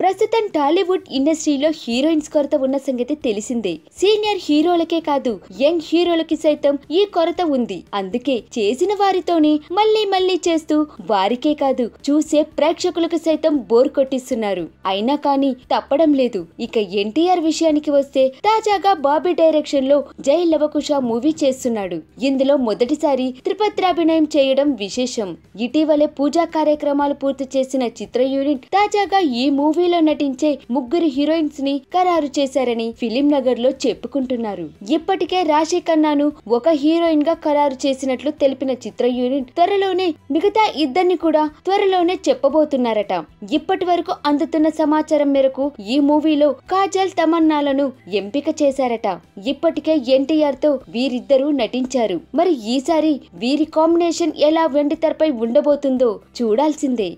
ప్రస్తుతం టాలీవుడ్ ఇండస్ట్రీలో హీరోయిన్స్ కొరత ఉన్న సంగతి తెలిసిందే సీనియర్ హీరోలకే కాదు యంగ్ హీరోలకి సైతం ఈ కొరత ఉంది అందుకే చేసిన వారితోనే మళ్ళీ మళ్ళీ చేస్తూ వారికే కాదు చూసే ప్రేక్షకులకు సైతం బోర్ కొట్టిస్తున్నారు అయినా కానీ తప్పడం లేదు ఇక ఎన్టీఆర్ విషయానికి వస్తే తాజాగా బాబీ డైరెక్షన్ లో జై లవకుశ మూవీ చేస్తున్నాడు ఇందులో మొదటిసారి త్రిపత్రాభినయం చేయడం విశేషం ఇటీవలే పూజా కార్యక్రమాలు పూర్తి చేసిన చిత్ర యూనిట్ తాజాగా ఈ మూవీ మూవీలో నటించే ముగ్గురు హీరోయిన్స్ ని ఖరారు చేశారని ఫిలిం నగర్ లో చెప్పుకుంటున్నారు ఇప్పటికే రాశి ఖన్నాను ఒక హీరోయిన్ గా ఖరారు చేసినట్లు తెలిపిన చిత్ర యూనిట్ త్వరలోనే మిగతా ఇద్దరిని కూడా త్వరలోనే చెప్పబోతున్నారట ఇప్పటి వరకు అందుతున్న సమాచారం మేరకు ఈ మూవీలో కాజల్ తమన్నాలను ఎంపిక చేశారట ఇప్పటికే ఎన్టీఆర్ తో వీరిద్దరూ నటించారు మరి ఈసారి వీరి కాంబినేషన్ ఎలా వెండితెరపై ఉండబోతుందో చూడాల్సిందే